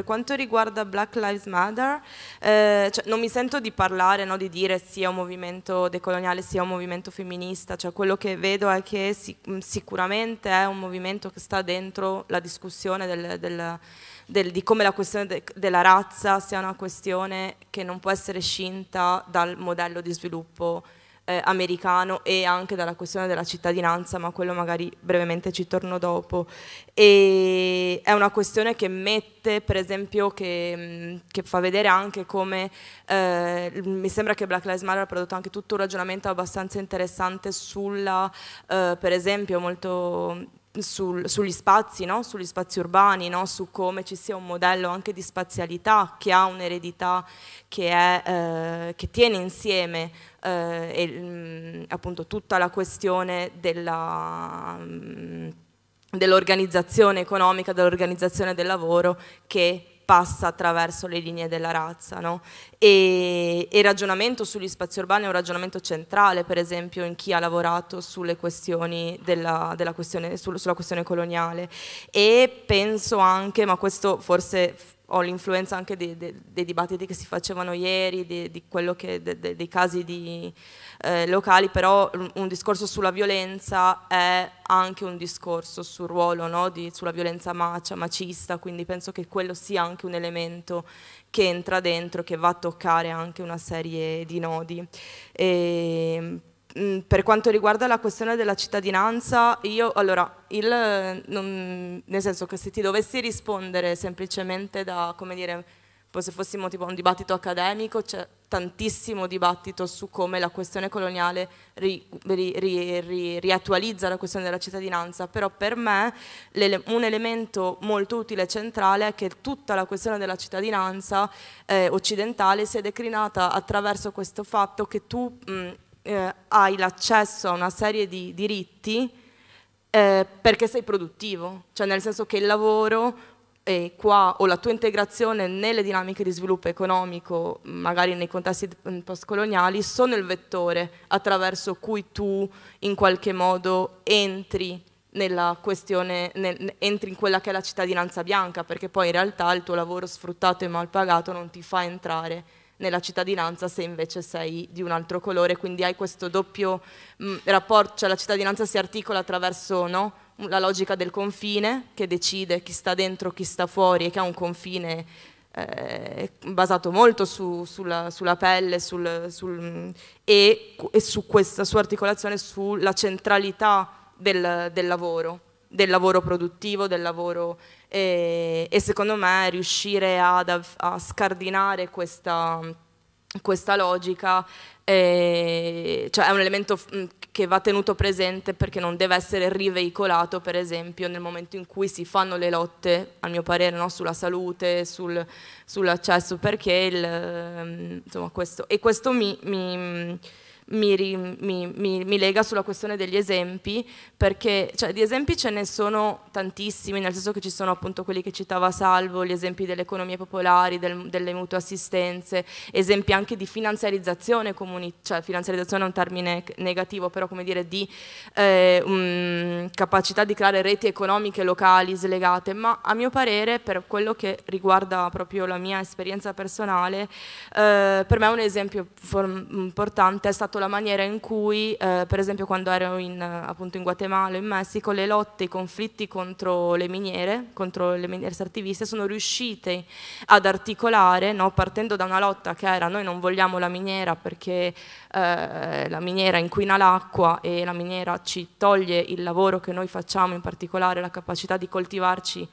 Per quanto riguarda Black Lives Matter, eh, cioè, non mi sento di parlare, no, di dire sia un movimento decoloniale sia un movimento femminista, cioè, quello che vedo è che sic mm, sicuramente è un movimento che sta dentro la discussione del, del del, di come la questione de, della razza sia una questione che non può essere scinta dal modello di sviluppo eh, americano e anche dalla questione della cittadinanza, ma quello magari brevemente ci torno dopo. E è una questione che mette, per esempio, che, che fa vedere anche come, eh, mi sembra che Black Lives Matter ha prodotto anche tutto un ragionamento abbastanza interessante sulla, eh, per esempio, molto sul, sugli spazi, no? sugli spazi urbani, no? su come ci sia un modello anche di spazialità che ha un'eredità che, è, eh, che tiene insieme eh, e, mm, appunto tutta la questione della... Um, dell'organizzazione economica, dell'organizzazione del lavoro che passa attraverso le linee della razza. No? E, il ragionamento sugli spazi urbani è un ragionamento centrale, per esempio, in chi ha lavorato sulle questioni della, della questione, sulla questione coloniale. E penso anche, ma questo forse ho l'influenza anche dei, dei, dei, dibattiti che si facevano ieri, di, di che, de, dei casi di, eh, locali, però un discorso sulla violenza è anche un discorso sul ruolo, no? di, sulla violenza macia, macista, quindi penso che quello sia anche un elemento che entra dentro, che va a toccare anche una serie di nodi. E, ehm, Mm, per quanto riguarda la questione della cittadinanza, io allora, il, non, nel senso che se ti dovessi rispondere semplicemente da, come dire, se fossimo tipo un dibattito accademico, c'è tantissimo dibattito su come la questione coloniale ri, ri, ri, riattualizza la questione della cittadinanza, però per me le, un elemento molto utile e centrale è che tutta la questione della cittadinanza eh, occidentale si è declinata attraverso questo fatto che tu... Mh, mm, eh, hai l'accesso a una serie di diritti eh, perché sei produttivo, cioè nel senso che il lavoro e eh, qua o la tua integrazione nelle dinamiche di sviluppo economico, magari nei contesti mm, postcoloniali, sono il vettore attraverso cui tu in qualche modo entri nella questione, nel, entri in quella che è la cittadinanza bianca, perché poi in realtà il tuo lavoro sfruttato e mal pagato non ti fa entrare nella cittadinanza se invece sei di un altro colore, quindi hai questo doppio mh, mm, rapporto, cioè la cittadinanza si articola attraverso no, la logica del confine che decide chi sta dentro, chi sta fuori e che ha un confine eh, basato molto su, sulla, sulla, pelle sul, sul, e, e, su questa sua articolazione sulla centralità del, del lavoro del lavoro produttivo, del lavoro eh, e secondo me riuscire ad, a scardinare questa, questa logica eh, cioè è un elemento che va tenuto presente perché non deve essere riveicolato per esempio nel momento in cui si fanno le lotte a mio parere no? sulla salute sul, sull'accesso perché il, ehm, insomma questo e questo mi, mi mi, mi, mi, mi, lega sulla questione degli esempi, perché cioè, di esempi ce ne sono tantissimi, nel senso che ci sono appunto quelli che citava Salvo, gli esempi delle economie popolari, del, delle mutue assistenze, esempi anche di finanziarizzazione cioè finanziarizzazione è un termine negativo, però come dire di eh, um, capacità di creare reti economiche locali slegate, ma a mio parere per quello che riguarda proprio la mia esperienza personale, eh, per me un esempio importante è stato sulla maniera in cui, eh, per esempio quando ero in, appunto in Guatemala, in Messico, le lotte, i conflitti contro le miniere, contro le miniere estrattiviste, sono riuscite ad articolare, no, partendo da una lotta che era noi non vogliamo la miniera perché eh, la miniera inquina l'acqua e la miniera ci toglie il lavoro che noi facciamo, in particolare la capacità di coltivarci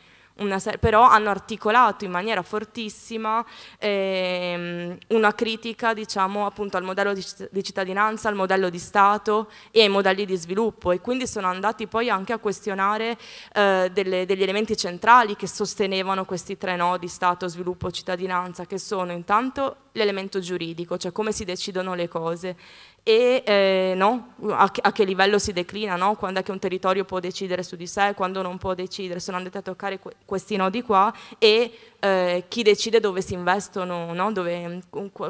però hanno articolato in maniera fortissima ehm, una critica diciamo, appunto, al modello di, di, cittadinanza, al modello di Stato e ai modelli di sviluppo e quindi sono andati poi anche a questionare eh, delle, degli elementi centrali che sostenevano questi tre nodi Stato, sviluppo, cittadinanza che sono intanto l'elemento giuridico, cioè come si decidono le cose e eh, no? a, che, a, che, livello si declina, no? quando è che un territorio può decidere su di sé, quando non può decidere, sono andate a toccare que questi nodi qua e eh, chi decide dove si investono, no? dove,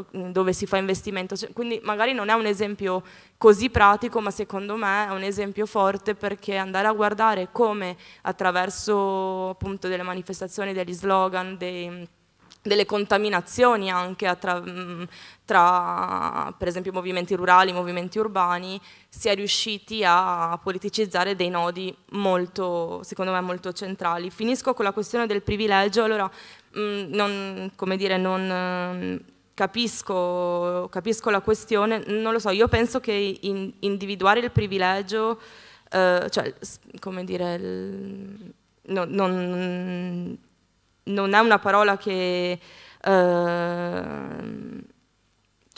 dove, si fa investimento. Cioè, quindi magari non è un esempio così pratico, ma secondo me è un esempio forte perché andare a guardare come attraverso appunto delle manifestazioni, degli slogan, dei delle contaminazioni anche tra, mm, tra, per esempio movimenti rurali, movimenti urbani, si è riusciti a politicizzare dei nodi molto, secondo me, molto centrali. Finisco con la questione del privilegio, allora mm, non, come dire, non mm, capisco, capisco la questione, non lo so, io penso che in, individuare il privilegio, eh, cioè, come dire, il, no, non non è una parola che... Eh,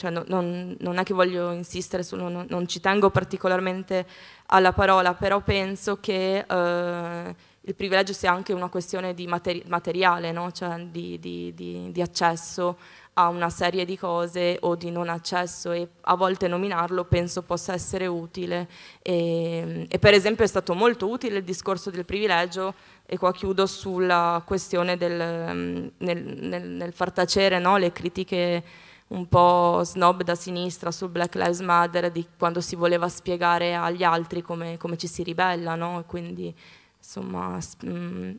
cioè non, non, non, è che voglio insistere, su, non, non, ci tengo particolarmente alla parola, però penso che eh, il privilegio sia anche una questione di materi materiale, no? cioè di, di, di, di accesso a una serie di cose o di non accesso e a volte nominarlo penso possa essere utile e, ehm, e per esempio è stato molto utile il discorso del privilegio e qua chiudo sulla questione del mm, nel, nel, nel far tacere no, le critiche un po' snob da sinistra sul Black Lives Matter di quando si voleva spiegare agli altri come, come ci si ribella no? quindi insomma mh, mm,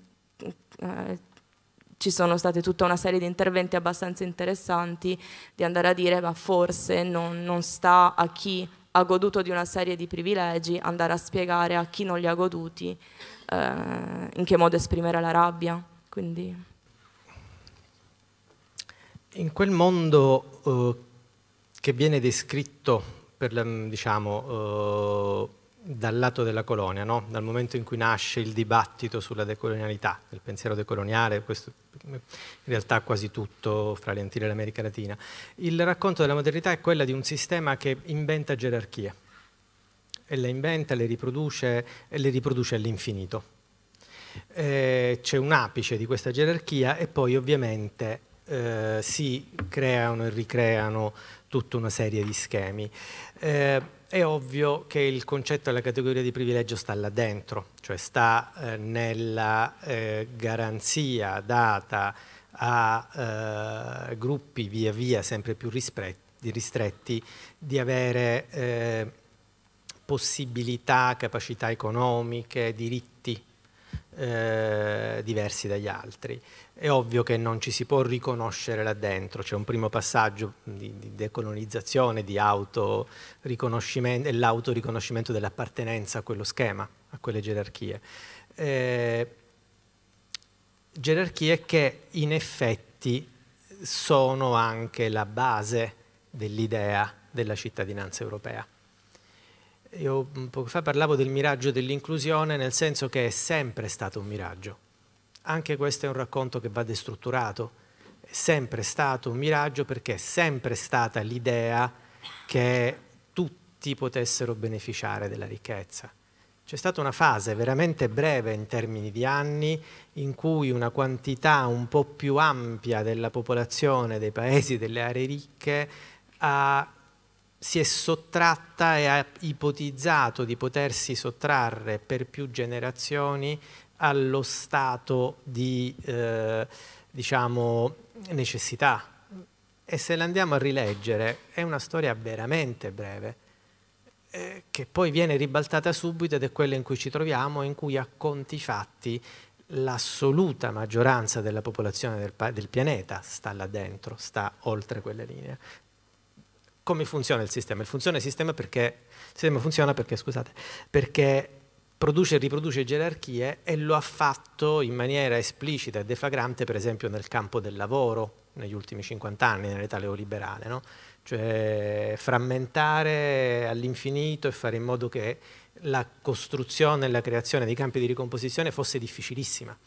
eh, ci sono state tutta una serie di interventi abbastanza interessanti di andare a dire ma forse non, non sta a chi ha goduto di una serie di privilegi andare a spiegare a chi non li ha goduti eh, in che modo esprimere la rabbia. Quindi... In quel mondo eh, che viene descritto per, diciamo, eh, dal lato della colonia, no? dal momento in cui nasce il dibattito sulla decolonialità, il pensiero decoloniale, questo in realtà quasi tutto fra le Antille e l'America Latina, il racconto della modernità è quello di un sistema che inventa gerarchie e le inventa, le riproduce e le riproduce all'infinito. Eh, c'è un apice di questa gerarchia e poi ovviamente eh, si creano e ricreano tutta una serie di schemi. Eh, è ovvio che il concetto della categoria di privilegio sta là dentro, cioè sta eh, nella eh, garanzia data a eh, gruppi via via sempre più ristretti di avere eh, possibilità, capacità economiche, diritti eh, diversi dagli altri. È ovvio che non ci si può riconoscere là dentro, c'è un primo passaggio di, di decolonizzazione, di autoriconoscimento, e l'autoriconoscimento dell'appartenenza a quello schema, a quelle gerarchie. Eh, gerarchie che in effetti sono anche la base dell'idea della cittadinanza europea. Io poco fa parlavo del miraggio dell'inclusione nel senso che è sempre stato un miraggio. Anche questo è un racconto che va destrutturato. È sempre stato un miraggio perché è sempre stata l'idea che tutti potessero beneficiare della ricchezza. C'è stata una fase veramente breve in termini di anni in cui una quantità un po' più ampia della popolazione dei paesi delle aree ricche ha si è sottratta e ha ipotizzato di potersi sottrarre per più generazioni allo stato di eh, diciamo, necessità. E se l'andiamo a rileggere è una storia veramente breve, eh, che poi viene ribaltata subito ed è quella in cui ci troviamo, in cui a conti fatti l'assoluta maggioranza della popolazione del, del pianeta sta là dentro, sta oltre quella linea come funziona il sistema? Il, funziona il, sistema perché, il sistema funziona perché, scusate, perché produce e riproduce gerarchie e lo ha fatto in maniera esplicita e deflagrante, per esempio, nel campo del lavoro negli ultimi 50 anni, nell'età neoliberale, no? cioè frammentare all'infinito e fare in modo che la costruzione e la creazione di campi di ricomposizione fosse difficilissima.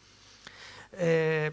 Eh,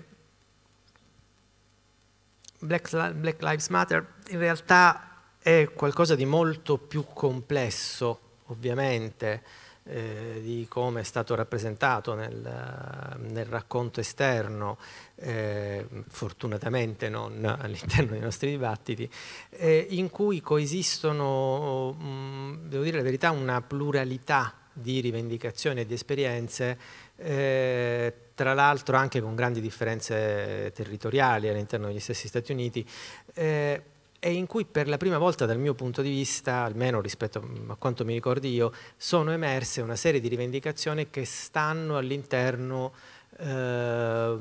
Black, Black Lives Matter in realtà è qualcosa di molto più complesso, ovviamente, eh, di come è stato rappresentato nel, nel racconto esterno, eh, fortunatamente non all'interno dei nostri dibattiti, eh, in cui coesistono, mh, devo dire la verità, una pluralità di rivendicazioni e di esperienze, eh, tra l'altro anche con grandi differenze territoriali all'interno degli stessi Stati Uniti. Eh, e in cui per la prima volta dal mio punto di vista, almeno rispetto mm, a quanto mi ricordi io, sono emerse una serie di rivendicazioni che stanno all'interno eh,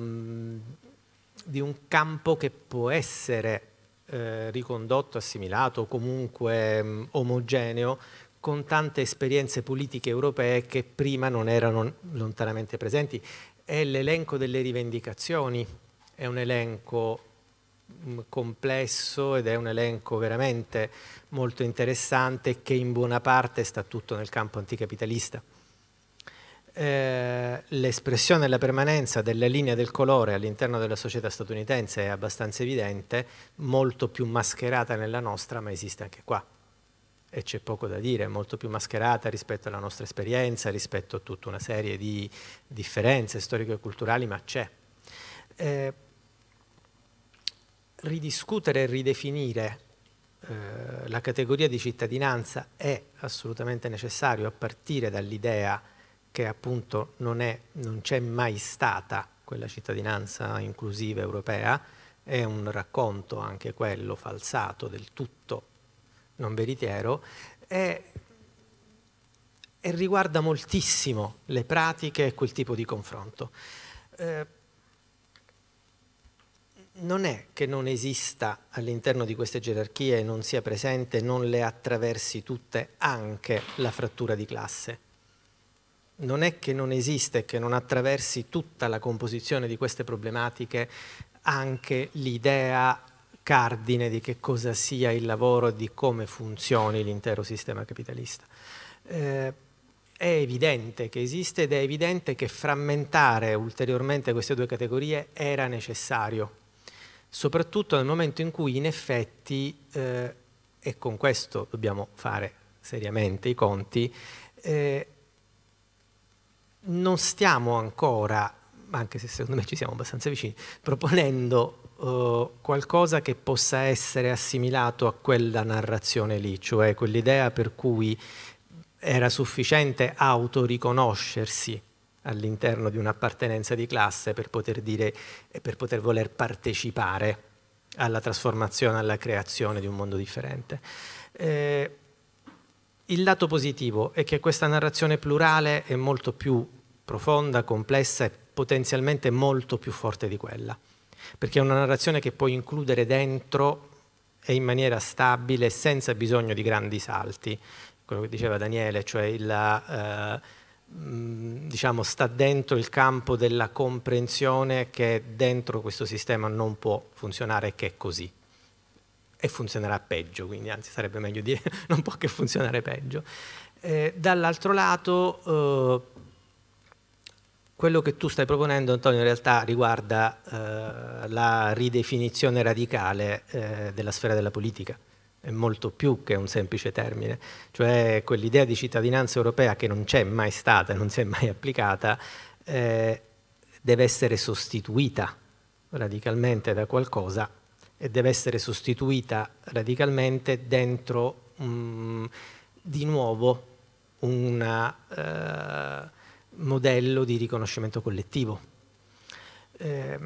di un campo che può essere eh, ricondotto, assimilato, comunque mh, mm, omogeneo con tante esperienze politiche europee che prima non erano lontanamente presenti. È l'elenco delle rivendicazioni è un elenco Mm, complesso ed è un elenco veramente molto interessante che in buona parte sta tutto nel campo anticapitalista. Eh, l'espressione e la permanenza della linea del colore all'interno della società statunitense è abbastanza evidente, molto più mascherata nella nostra, ma esiste anche qua. E c'è poco da dire, è molto più mascherata rispetto alla nostra esperienza, rispetto a tutta una serie di differenze storiche e culturali ma c'è. Eh, ridiscutere e ridefinire eh, la categoria di cittadinanza è assolutamente necessario a partire dall'idea che appunto non c'è mai stata quella cittadinanza inclusiva europea, è un racconto anche quello falsato, del tutto non veritiero, e, e riguarda moltissimo le pratiche e quel tipo di confronto. Eh, non è che non esista all'interno di queste gerarchie, non sia presente, non le attraversi tutte anche la frattura di classe. Non è che non esiste, che non attraversi tutta la composizione di queste problematiche anche l'idea cardine di che cosa sia il lavoro e di come funzioni l'intero sistema capitalista. Eh, è evidente che esiste ed è evidente che frammentare ulteriormente queste due categorie era necessario soprattutto nel momento in cui in effetti, eh, e con questo dobbiamo fare seriamente i conti, eh, non stiamo ancora, anche se secondo me ci siamo abbastanza vicini, proponendo eh, qualcosa che possa essere assimilato a quella narrazione lì, cioè quell'idea per cui era sufficiente autoriconoscersi all'interno di un'appartenenza di classe per poter dire e eh, per poter voler partecipare alla trasformazione, alla creazione di un mondo differente. Eh, il lato positivo è che questa narrazione plurale è molto più profonda, complessa e potenzialmente molto più forte di quella, perché è una narrazione che puoi includere dentro e in maniera stabile, senza bisogno di grandi salti, quello che diceva Daniele, cioè il... Eh, Mm, diciamo, sta dentro il campo della comprensione che dentro questo sistema non può funzionare che è così e funzionerà peggio, quindi anzi sarebbe meglio dire non può che funzionare peggio. Eh, dall'altro lato eh, quello che tu stai proponendo Antonio in realtà riguarda eh, la ridefinizione radicale eh, della sfera della politica è molto più che un semplice termine, cioè quell'idea di cittadinanza europea che non c'è mai stata, non si è mai applicata, eh, deve essere sostituita radicalmente da qualcosa e deve essere sostituita radicalmente dentro mh, mm, di nuovo un eh, modello di riconoscimento collettivo. Eh,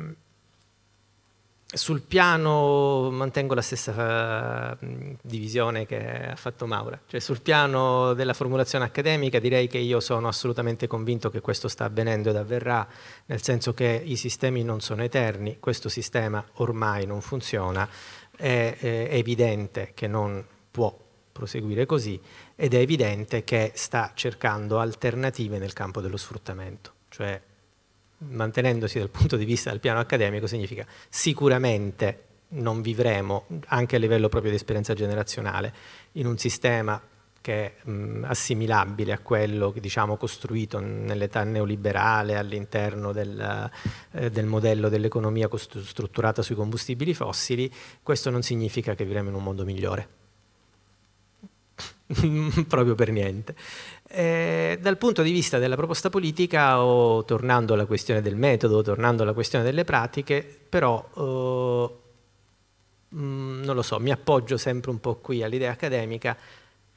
sul piano mantengo la stessa divisione che ha fatto Maura, cioè sul piano della formulazione accademica direi che io sono assolutamente convinto che questo sta avvenendo ed avverrà, nel senso che i sistemi non sono eterni, questo sistema ormai non funziona, è, è evidente che non può proseguire così ed è evidente che sta cercando alternative nel campo dello sfruttamento, cioè mantenendosi dal punto di vista del piano accademico, significa sicuramente non vivremo, anche a livello proprio di esperienza generazionale, in un sistema che è mh, assimilabile a quello che, diciamo, costruito nell'età neoliberale all'interno del, eh, del, modello dell'economia strutturata sui combustibili fossili, questo non significa che vivremo in un mondo migliore. proprio per niente. Eh, dal punto di vista della proposta politica, o tornando alla questione del metodo, tornando alla questione delle pratiche, però eh, mm, non lo so, mi appoggio sempre un po' qui all'idea accademica.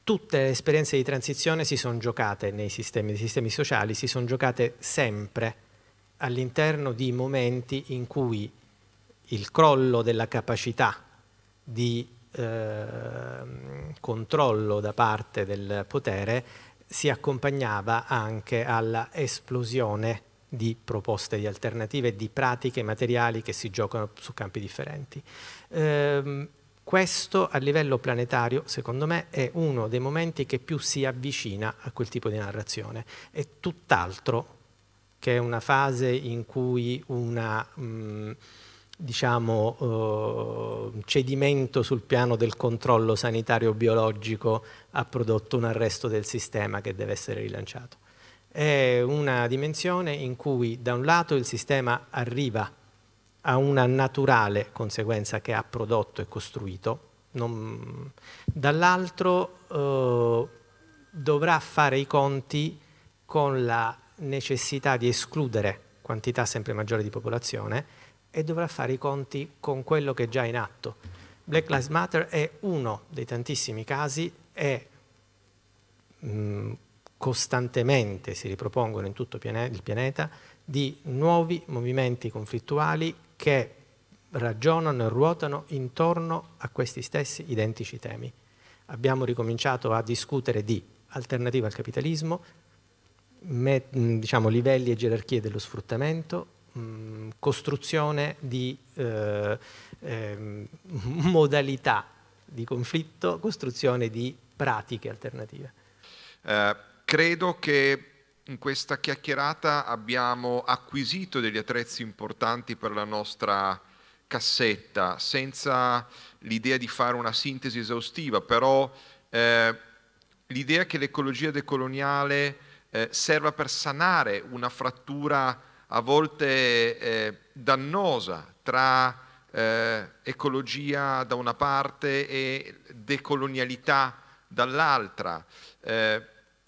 Tutte le esperienze di transizione si sono giocate nei sistemi, nei sistemi sociali, si sono giocate sempre all'interno di momenti in cui il crollo della capacità di Ehm, controllo da parte del potere si accompagnava anche alla esplosione di proposte di alternative, di pratiche materiali che si giocano su campi differenti. Eh, questo a livello planetario, secondo me, è uno dei momenti che più si avvicina a quel tipo di narrazione. È tutt'altro che una fase in cui una... Mh, diciamo, eh, cedimento sul piano del controllo sanitario biologico ha prodotto un arresto del sistema che deve essere rilanciato. È una dimensione in cui da un lato il sistema arriva a una naturale conseguenza che ha prodotto e costruito, dall'altro eh, dovrà fare i conti con la necessità di escludere quantità sempre maggiore di popolazione e dovrà fare i conti con quello che è già in atto. Black Lives Matter è uno dei tantissimi casi e mm, costantemente si ripropongono in tutto il pianeta di nuovi movimenti conflittuali che ragionano e ruotano intorno a questi stessi identici temi. Abbiamo ricominciato a discutere di alternativa al capitalismo, diciamo, livelli e gerarchie dello sfruttamento, costruzione di eh, eh, modalità di conflitto, costruzione di pratiche alternative. Eh, credo che in questa chiacchierata abbiamo acquisito degli attrezzi importanti per la nostra cassetta, senza l'idea di fare una sintesi esaustiva, però eh, l'idea che l'ecologia decoloniale eh, serva per sanare una frattura a volte eh, dannosa tra eh, ecologia da una parte e decolonialità dall'altra. Eh,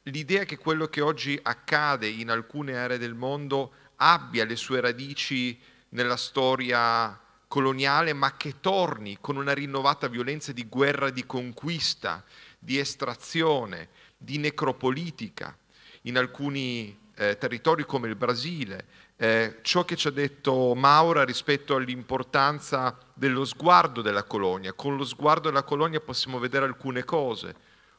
l'idea che quello che oggi accade in alcune aree del mondo abbia le sue radici nella storia coloniale, ma che torni con una rinnovata violenza di guerra di conquista, di estrazione, di necropolitica in alcuni eh, territori come il Brasile, eh, ciò che ci ha detto Maura rispetto all'importanza dello sguardo della colonia. Con lo sguardo della colonia possiamo vedere alcune cose,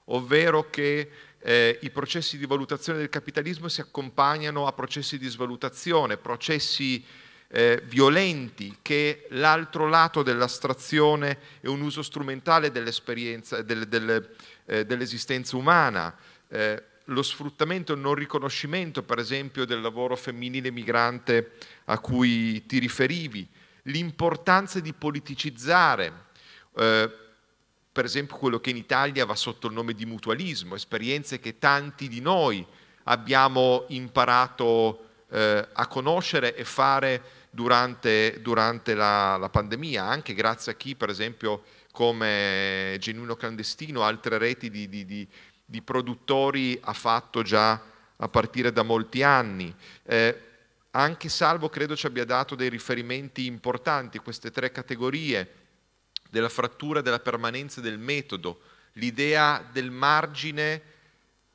ovvero che eh, i processi di valutazione del capitalismo si accompagnano a processi di svalutazione, processi eh, violenti che l'altro lato dell'astrazione è un uso strumentale dell'esperienza, del, del, eh, dell'esistenza umana. Eh, lo sfruttamento, il non riconoscimento, per esempio, del lavoro femminile migrante a cui ti riferivi, l'importanza di politicizzare, eh, per esempio quello che in Italia va sotto il nome di mutualismo, esperienze che tanti di noi abbiamo imparato eh, a conoscere e fare durante, durante la, la pandemia, anche grazie a chi, per esempio, come Genuino Clandestino, altre reti di, di, di, di produttori ha fatto già a partire da molti anni. Eh, anche Salvo credo ci abbia dato dei riferimenti importanti, queste tre categorie della frattura della permanenza del metodo, l'idea del margine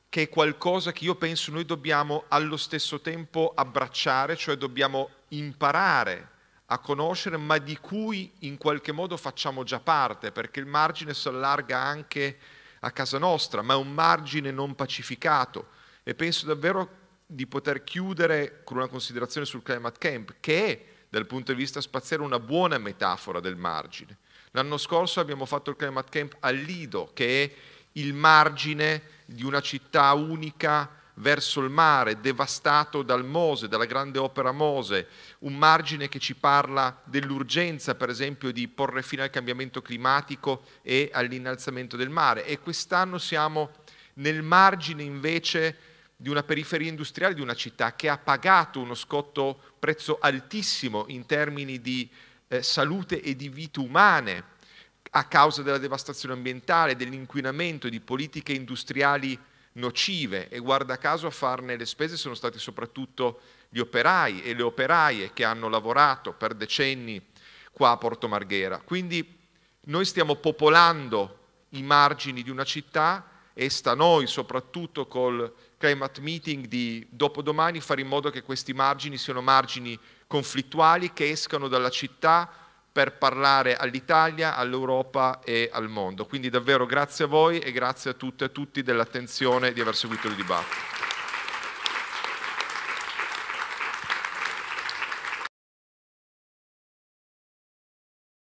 che è qualcosa che io penso noi dobbiamo allo stesso tempo abbracciare, cioè dobbiamo imparare a conoscere, ma di cui in qualche modo facciamo già parte, perché il margine si allarga anche a casa nostra, ma è un margine non pacificato e penso davvero di poter chiudere con una considerazione sul climate camp che è dal punto di vista spaziale una buona metafora del margine. L'anno scorso abbiamo fatto il climate camp a Lido che è il margine di una città unica verso il mare, devastato dal Mose, dalla grande opera Mose, un margine che ci parla dell'urgenza, per esempio, di porre fine al cambiamento climatico e all'innalzamento del mare. E quest'anno siamo nel margine invece di una periferia industriale, di una città che ha pagato uno scotto prezzo altissimo in termini di eh, salute e di vite umane a causa della devastazione ambientale, dell'inquinamento, di politiche industriali nocive e guarda caso a farne le spese sono stati soprattutto gli operai e le operaie che hanno lavorato per decenni qua a Porto Marghera. Quindi noi stiamo popolando i margini di una città e sta a noi soprattutto col climate meeting di dopodomani fare in modo che questi margini siano margini conflittuali che escano dalla città per parlare all'Italia, all'Europa e al mondo. Quindi davvero grazie a voi e grazie a tutte e a tutti dell'attenzione e di aver seguito il dibattito.